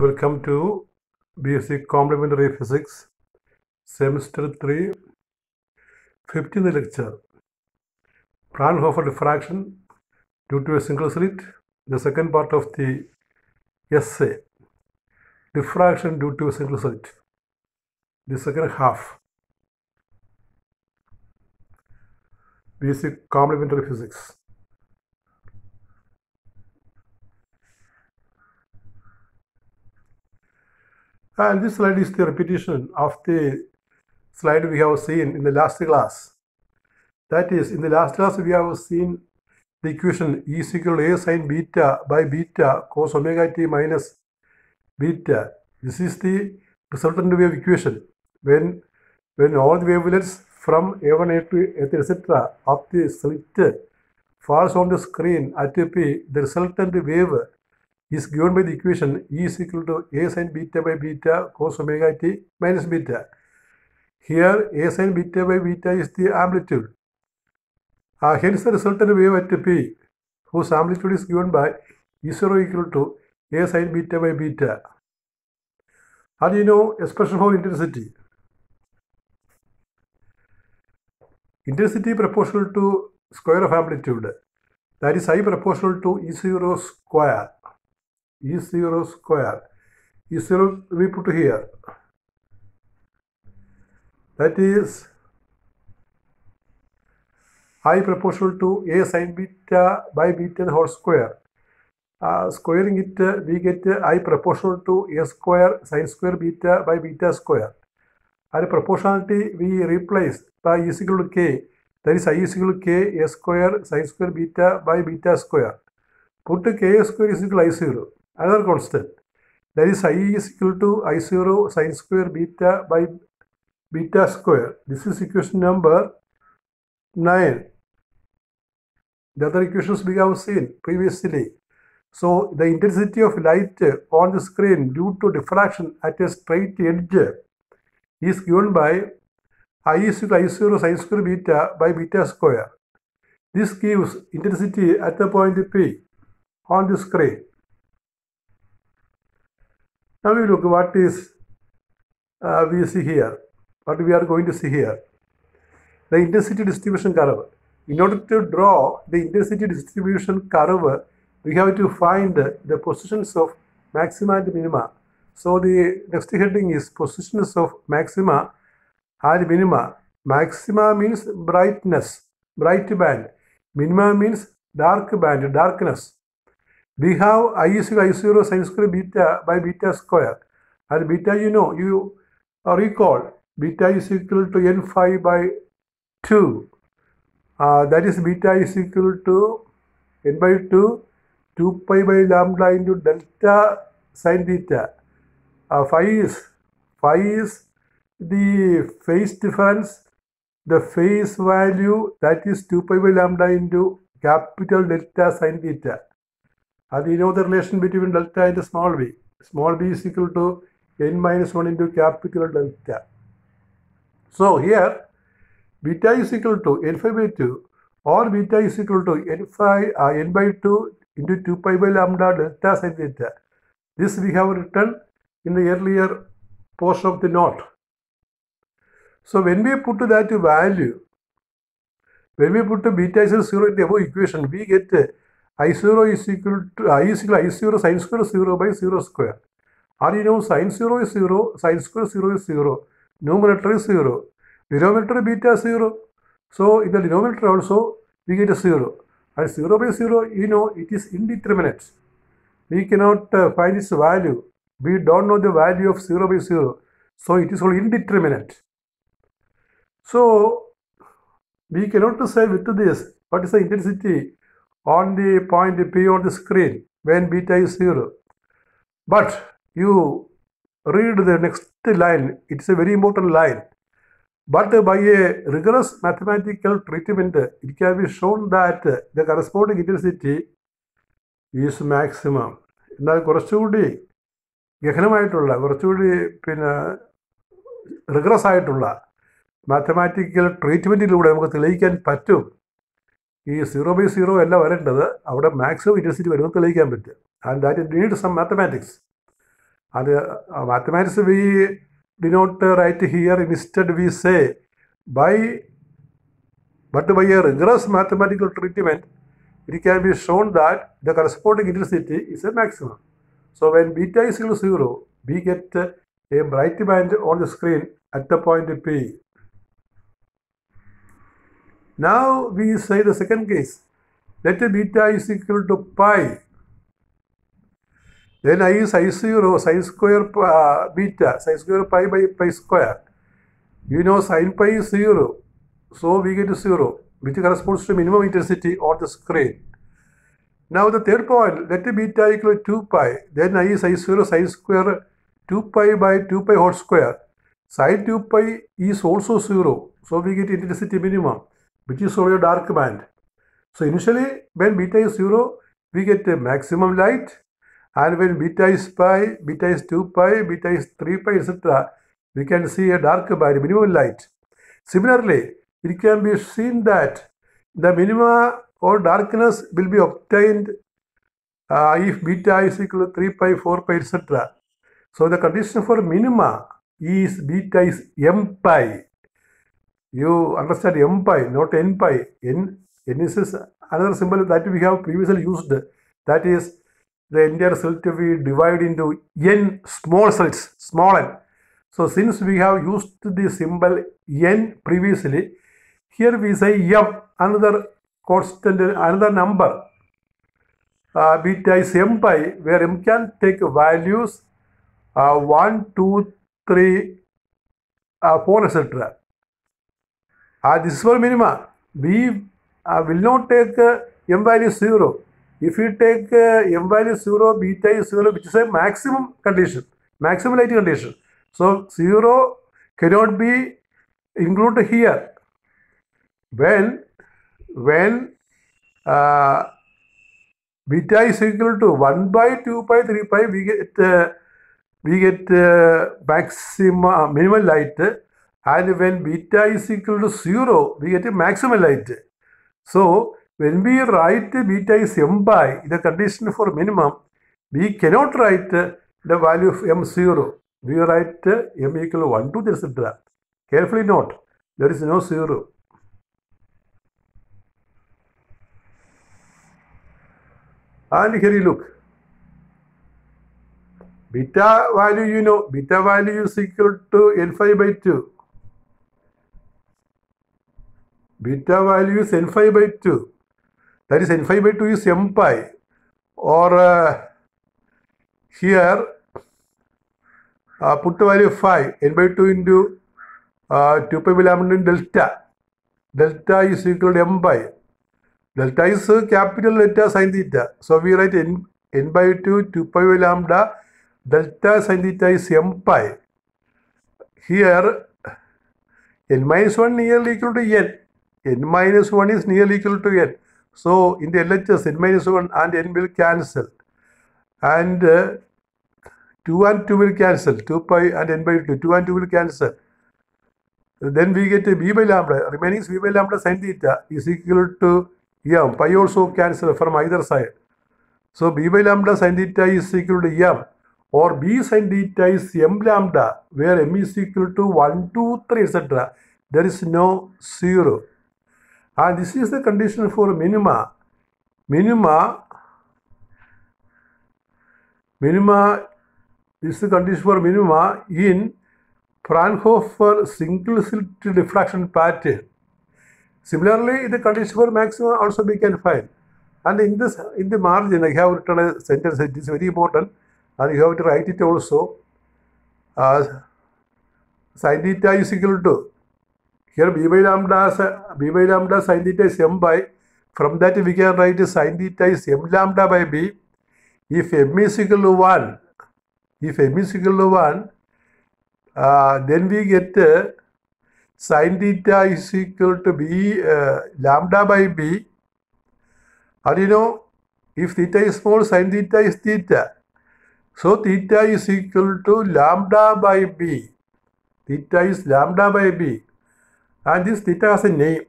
Welcome to BSc Complementary Physics, Semester 3, 15th lecture. Fraunhofer diffraction due to a single slit, the second part of the essay. Diffraction due to a single slit, the second half. BSc Complementary Physics. And this slide is the repetition of the slide we have seen in the last class. That is, in the last class we have seen the equation E is equal to A sine beta by beta cos omega t minus beta. This is the resultant wave equation when, when all the wavelets from A1, A2, etc. of the slit falls on the screen at P, the resultant wave is given by the equation E is equal to A sine beta by beta cos omega t minus beta. Here A sine beta by beta is the amplitude. Uh, hence the resultant wave at P whose amplitude is given by E0 equal to A sine beta by beta. And you know expression for intensity. Intensity proportional to square of amplitude. That is I proportional to E0 square. zero square. zero we put here. That is I proportional to A sin beta by beta whole square. Uh, squaring it, uh, we get uh, I proportional to A square sin square beta by beta square. And proportionality we replace by E equal to K. That is I is equal to K A square sin square beta by beta square. Put K square is equal to i zero another constant that is i is equal to i0 sine square beta by beta square this is equation number 9 the other equations we have seen previously so the intensity of light on the screen due to diffraction at a straight edge is given by i is equal to i0 sine square beta by beta square this gives intensity at the point p on the screen now we look what is uh, we see here, what we are going to see here. The intensity distribution curve. In order to draw the intensity distribution curve, we have to find the positions of maxima and minima. So the next heading is positions of maxima and minima. Maxima means brightness, bright band. Minima means dark band, darkness. We have I is equal to I 0 sine square beta by beta square. And beta you know, you uh, recall beta is equal to n phi by 2. Uh, that is beta is equal to n by 2 2 pi by lambda into delta sine theta. Uh, phi is phi is the phase difference, the phase value that is 2 pi by lambda into capital delta sine theta. And we know the relation between delta and the small b. Small b is equal to n minus 1 into capital delta. So here beta is equal to n phi by 2 or beta is equal to n phi uh, n by 2 into 2 pi by lambda delta sin theta. This we have written in the earlier portion of the note. So when we put that value, when we put beta is 0 in the above equation, we get I0 is equal to I is equal to I0 sine square 0 by 0 square. Or you know sine 0 is 0, sine square 0 is 0, numerator is 0, denominator beta 0. So in the denominator also we get a 0. And 0 by 0, you know, it is indeterminate. We cannot uh, find its value. We don't know the value of 0 by 0. So it is called indeterminate. So we cannot say with this what is the intensity on the point P on the screen when beta is 0. But you read the next line, it is a very important line. But by a rigorous mathematical treatment, it can be shown that the corresponding intensity is maximum. എന്നാൽ കുറച്ചുകൂടി ഗഹനമായിട്ടുള്ള കുറച്ചുകൂടി പിന്നെ regress ആയിട്ടുള്ള mathematical ട്രീറ്റ്മെൻറ്റിലൂടെ നമുക്ക് തെളിയിക്കാൻ പറ്റും ഈ zero by zero അല്ല വരേണ്ടത് അവിടെ മാക്സിമം ഇൻറ്റൻസിറ്റി വരുമ്പോൾ തെളിയിക്കാൻ പറ്റും and that it need some mathematics അത് mathematics we denote right here instead we say by but by a rigorous mathematical treatment it can be shown that the corresponding intensity is a maximum so when beta is zero we get a bright band on the screen at a point P Now we say the second case. Let beta is equal to pi. Then i is i zero, psi square uh, beta, psi square pi by pi square. You know sin pi is zero. So we get zero, which corresponds to minimum intensity on the screen. Now the third point, let beta equal to 2 pi. Then i is i zero, psi square 2 pi by 2 pi whole square. Sin 2 pi is also zero. So we get intensity minimum which is only a dark band. So initially when beta is 0, we get a maximum light and when beta is pi, beta is 2 pi, beta is 3 pi etc. We can see a dark band, minimum light. Similarly, it can be seen that the minima or darkness will be obtained uh, if beta is equal to 3 pi, 4 pi etc. So the condition for minima is beta is m pi you understand m pi, not n pi. N, n is another symbol that we have previously used. That is the entire cell to we divided into n small cells, small n. So since we have used the symbol n previously, here we say m, another constant, another number. Uh, beta is m pi, where m can take values uh, 1, 2, 3, uh, 4, etc. Ah, this is for minima. We uh, ah, will not take uh, m value 0. If you take uh, m value 0, beta is 0, which is a maximum condition, maximum light condition. So 0 cannot be included here. When, when uh, beta is equal to 1 by 2 pi 3 pi, we get, we get maximum, minimal light And when beta is equal to 0, we get a maximum light. So, when we write beta is m by the condition for minimum, we cannot write the value of m 0 We write m equal to 1, 2, etc. Carefully note, there is no 0. And here you look. Beta value, you know, beta value is equal to n5 by 2. beta value is n phi by 2. That is n phi by 2 is m pi or uh, here uh, put the value 5 n by 2 into uh, 2 pi by lambda into delta. Delta is equal to m pi. Delta is capital delta sine theta. So we write n, n by 2 2 pi by lambda delta sine theta is m pi. Here n minus 1 nearly equal to n. n minus 1 is nearly equal to n. So in the LHS, n minus 1 and n will cancel. And uh, 2 and 2 will cancel. 2 pi and n by 2. 2 and 2 will cancel. Then we get a b by lambda. Remaining is b by lambda sin theta is equal to m. Pi also cancel from either side. So b by lambda sin theta is equal to m or b sin theta is m lambda where m is equal to 1, 2, 3 etc. There is no 0. And this is the condition for minima. Minima, minima this is the condition for minima in Fraunhofer single slit diffraction pattern. Similarly, the condition for maximum also we can find. And in this, in the margin, I have written a sentence. It is very important, and you have to write it also. As uh, sin theta is equal to here b by lambda, b by lambda sine theta is m by, from that we can write sine theta is m lambda by b. If m is equal to 1, if m is equal to 1, uh, then we get uh, sine theta is equal to b uh, lambda by b. And you know, if theta is small, sine theta is theta. So theta is equal to lambda by b. Theta is lambda by b. And this theta has a name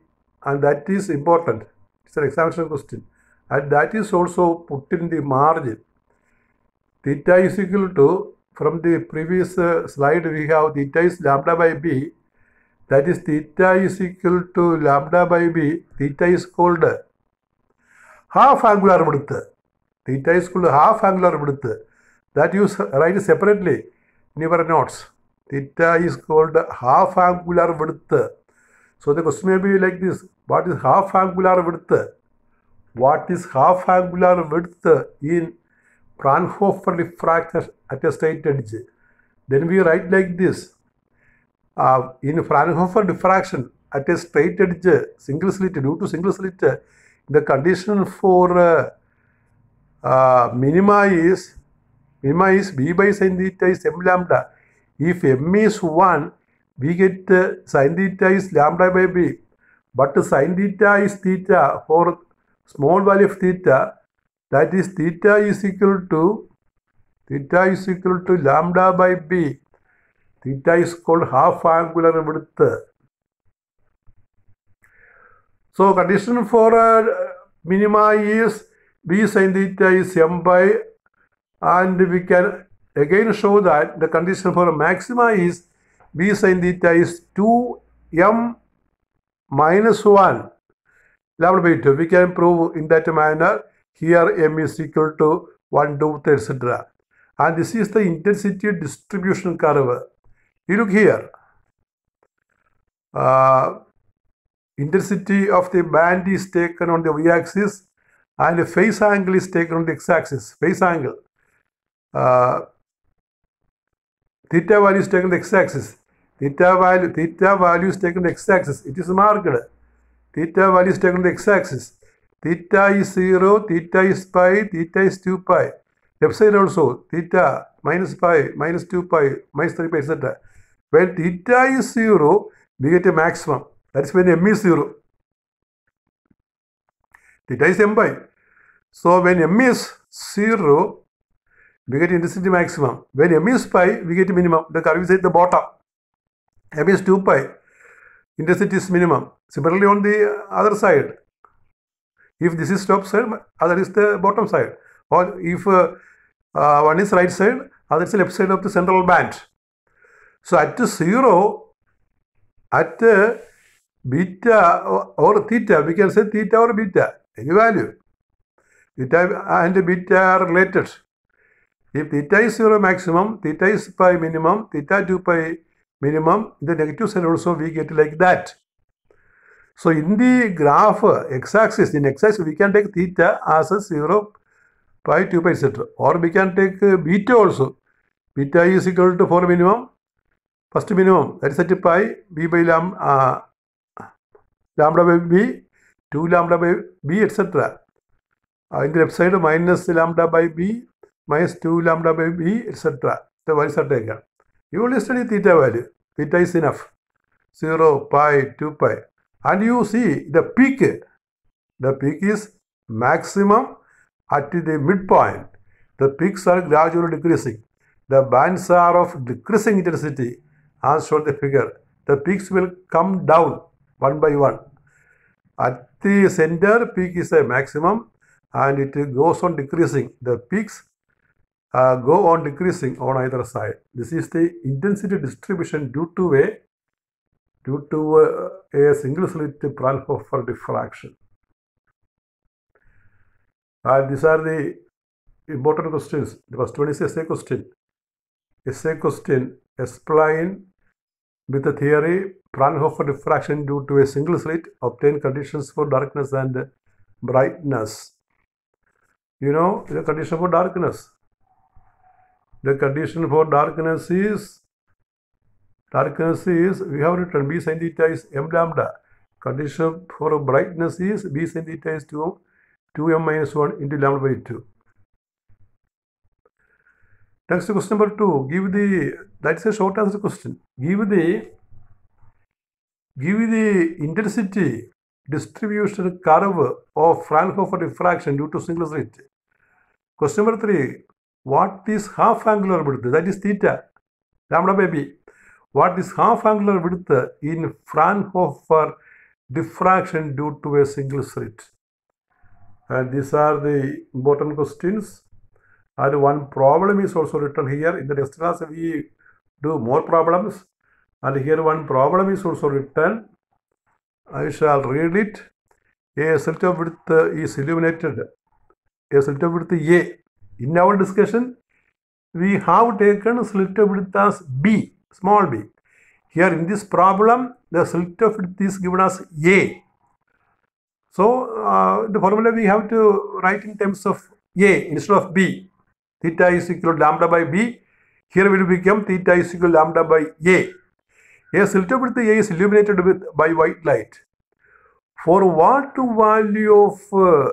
and that is important. It's an examination question. And that is also put in the margin. Theta is equal to, from the previous uh, slide we have theta is lambda by b. That is theta is equal to lambda by b. Theta is called half angular width. Theta is called half angular width. That you write separately in your notes. Theta is called half angular width. So the question may be like this. What is half angular width? What is half angular width in Fraunhofer diffraction at a straight edge? Then we write like this. Uh, in Fraunhofer diffraction at a straight edge, single slit, due to single slit, the condition for uh, uh, minima is minima is b by sin theta is m lambda. If m is 1, we get sine theta is lambda by b, but sine theta is theta for small value of theta, that is theta is equal to theta is equal to lambda by b. Theta is called half angular width. So condition for uh, minima is b sine theta is m by and we can again show that the condition for maxima is b sin theta is 2m minus 1 lambda by 2. We can prove in that manner here m is equal to 1, 2, 3, etc. And this is the intensity distribution curve. You look here. Uh, intensity of the band is taken on the y-axis and the phase angle is taken on the x-axis. Phase angle. Uh, theta value is taken on the x-axis. Theta value, theta value is taken the x-axis. It is marked. Theta value is taken the x-axis. Theta is 0, theta is pi, theta is 2 pi. Left side also, theta, minus pi, minus 2 pi, minus 3 pi, etc. When theta is 0, we get a maximum. That's when m is 0. Theta is m pi. So when m is 0, we get intensity maximum. When m is pi, we get minimum. The curve is at the bottom m is 2 pi. Intensity is minimum. Similarly on the other side, if this is top side, other is the bottom side. Or if uh, uh, one is right side, other is left side of the central band. So at 0, at uh, beta or theta, we can say theta or beta, any value. Theta and beta are related. If theta is 0 maximum, theta is pi minimum, theta 2 pi minimum in the negative side also we get like that. So in the graph x-axis, in x-axis we can take theta as a 0, pi, 2 pi etc. Or we can take beta also. Beta is equal to 4 minimum, first minimum that is at pi b by lambda, uh, lambda by b, 2 lambda by b etc. Uh, in the left side minus lambda by b, minus 2 lambda by b etc. The values are taken. You will study theta value. Theta is enough. 0, pi, 2 pi. And you see the peak. The peak is maximum at the midpoint. The peaks are gradually decreasing. The bands are of decreasing intensity as shown the figure. The peaks will come down one by one. At the center, peak is a maximum and it goes on decreasing. The peaks uh, go on decreasing on either side. This is the intensity distribution due to a due to a, a single slit Fraunhofer diffraction. And uh, these are the important questions. The first one is essay question. Essay question explain with the theory Fraunhofer diffraction due to a single slit obtain conditions for darkness and brightness. You know the condition for darkness the condition for darkness is darkness is we have written b sin theta is m lambda. Condition for brightness is b sin theta is 2 2m minus 1 into lambda by 2. Next question number 2. Give the that's a short answer question. Give the give the intensity distribution curve of Fraunhofer diffraction due to single slit. Question number 3 what is half angular width, that is theta, lambda by b. What is half angular width in Fraunhofer diffraction due to a single slit? And these are the important questions. And one problem is also written here. In the next class, we do more problems. And here one problem is also written. I shall read it. A slit of width is illuminated. A slit of width A in our discussion, we have taken selectivity as B, small b. Here in this problem, the selectivity is given as A. So, uh, the formula we have to write in terms of A instead of B. Theta is equal to lambda by B. Here will become theta is equal to lambda by A. A selectivity A is illuminated with, by white light. For what value of uh,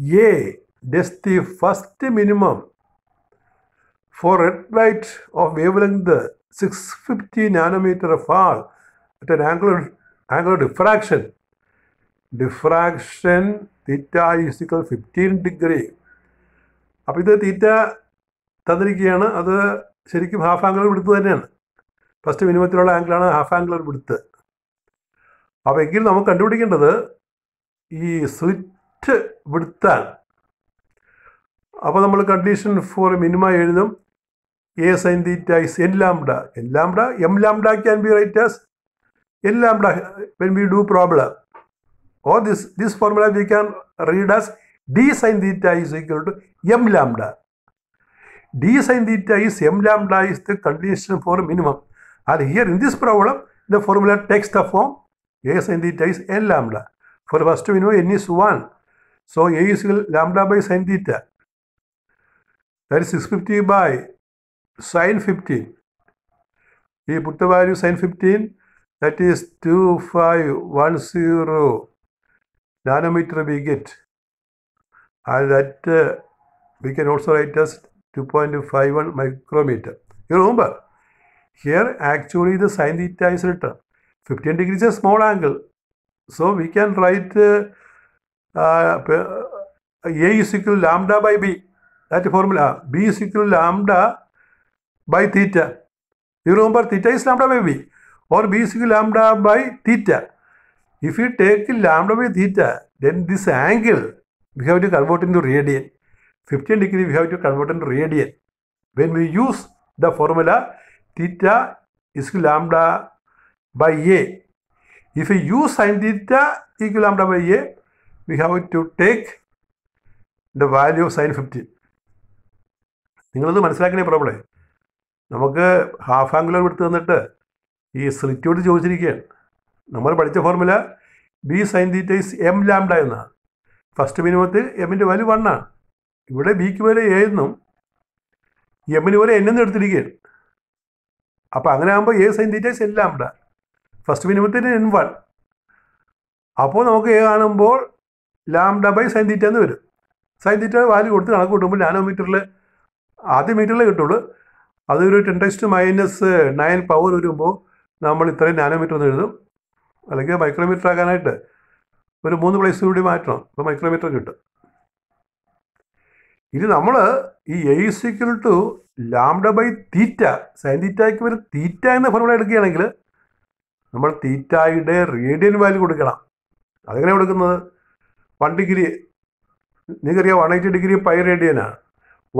A just the first minimum for red light of wavelength 650 nanometer fall at an angular, angular diffraction. Diffraction theta is equal 15 degree. അപ്പോൾ ഇത് തീറ്റ തന്നിരിക്കുകയാണ് അത് ശരിക്കും half angle വിടുത്ത് തന്നെയാണ് first മിനിമത്തിലുള്ള ആംഗിളാണ് half angle വിടുത്ത് അപ്പോൾ എങ്കിൽ നമുക്ക് കണ്ടുപിടിക്കേണ്ടത് ഈ സ്ലിറ്റ് വിടുത്താണ് അപ്പോൾ നമ്മൾ കണ്ടീഷൻ ഫോർ മിനിമ എഴുതും a sine theta is n lambda n lambda m lambda can be write as n lambda when we do problem or this this formula we can read as d sine theta is equal to m lambda d sine theta is m lambda is the condition for minimum and here in this problem the formula takes the form a sine theta is N lambda for first minimum n is one so a is lambda by sine theta that is 650 by sine 15. We put the value sine 15 that is 2510 nanometer we get and that uh, we can also write as 2.51 micrometer. You remember here actually the sine theta is written 15 degrees is a small angle so we can write uh, uh, A is equal to lambda by B that formula b is equal to lambda by theta. You remember theta is lambda by b or b is equal to lambda by theta. If you take lambda by theta, then this angle we have to convert into radian. 15 degree we have to convert into radian. When we use the formula theta is equal to lambda by a. If we use sin theta equal to lambda by a, we have to take the value of sin 15. നിങ്ങളിത് മനസ്സിലാക്കണേ പ്രോബ്ലേ നമുക്ക് half angular എടുത്ത് തന്നിട്ട് ഈ സ്ലിറ്റ്യൂഡ് ചോദിച്ചിരിക്കുകയാണ് നമ്മൾ പഠിച്ച formula b sine theta is m lambda എന്നാണ് first മിനിമത്തിൽ എമ്മിൻ്റെ വാല്യൂ വണ്ണാണ് ഇവിടെ ബിക്ക് പോലെ എ എന്നും എമ്മിന് വരെ എന്നും എടുത്തിരിക്കുകയാണ് അപ്പോൾ അങ്ങനെ ആകുമ്പോൾ a sine theta is n lambda first മിനിമത്തിന് എൻ വൺ അപ്പോൾ നമുക്ക് എ കാണുമ്പോൾ ലാംഡ ബൈ സൈൻ തീറ്റ എന്ന് വരും സൈൻ തീറ്റ വാല്യൂ കൊടുത്ത് കണക്ക് കൂട്ടുമ്പോൾ നാനോമീറ്ററിൽ ആദ്യം മീറ്ററിലേ കിട്ടുള്ളൂ അതൊരു ten test minus nine power വരുമ്പോൾ നമ്മൾ ഇത്രയും നാനോമീറ്റർ എന്ന് എഴുതും അല്ലെങ്കിൽ മൈക്രോമീറ്റർ ആക്കാനായിട്ട് ഒരു മൂന്ന് പ്ലേസ് കൂടി മാറ്റണം അപ്പോൾ മൈക്രോമീറ്റർ കിട്ടും ഇനി നമ്മൾ ഈ a to lambda by theta sine തീറ്റയ്ക്ക് വരെ തീറ്റ എന്ന ഫോർമുല എടുക്കുകയാണെങ്കിൽ നമ്മൾ തീറ്റായുടെ റേഡിയൻ വാല്യൂ കൊടുക്കണം അതെങ്ങനെ കൊടുക്കുന്നത് വൺ ഡിഗ്രി നിങ്ങൾക്കറിയാം വൺ എയ്റ്റി ഡിഗ്രി പൈ റേഡിയനാണ്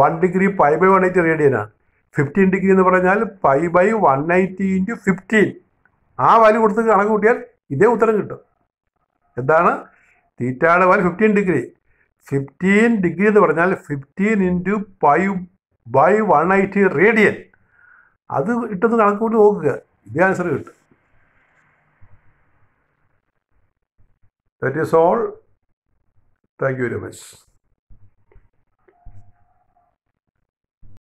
one degree pi by one eighty radian ആണ് ഫിഫ്റ്റീൻ ഡിഗ്രി എന്ന് പറഞ്ഞാൽ pi by one eighty into fifteen ആ വാല്യൂ കൊടുത്ത് കണക്ക് കൂട്ടിയാൽ ഇതേ ഉത്തരം കിട്ടും എന്താണ് തീറ്റയുടെ value fifteen degree fifteen degree എന്ന് പറഞ്ഞാൽ fifteen into pi by one eighty radian അത് ഇട്ടൊന്ന് കണക്ക് കൂട്ടി നോക്കുക ഇതേ ആൻസർ കിട്ടും that is all thank you very much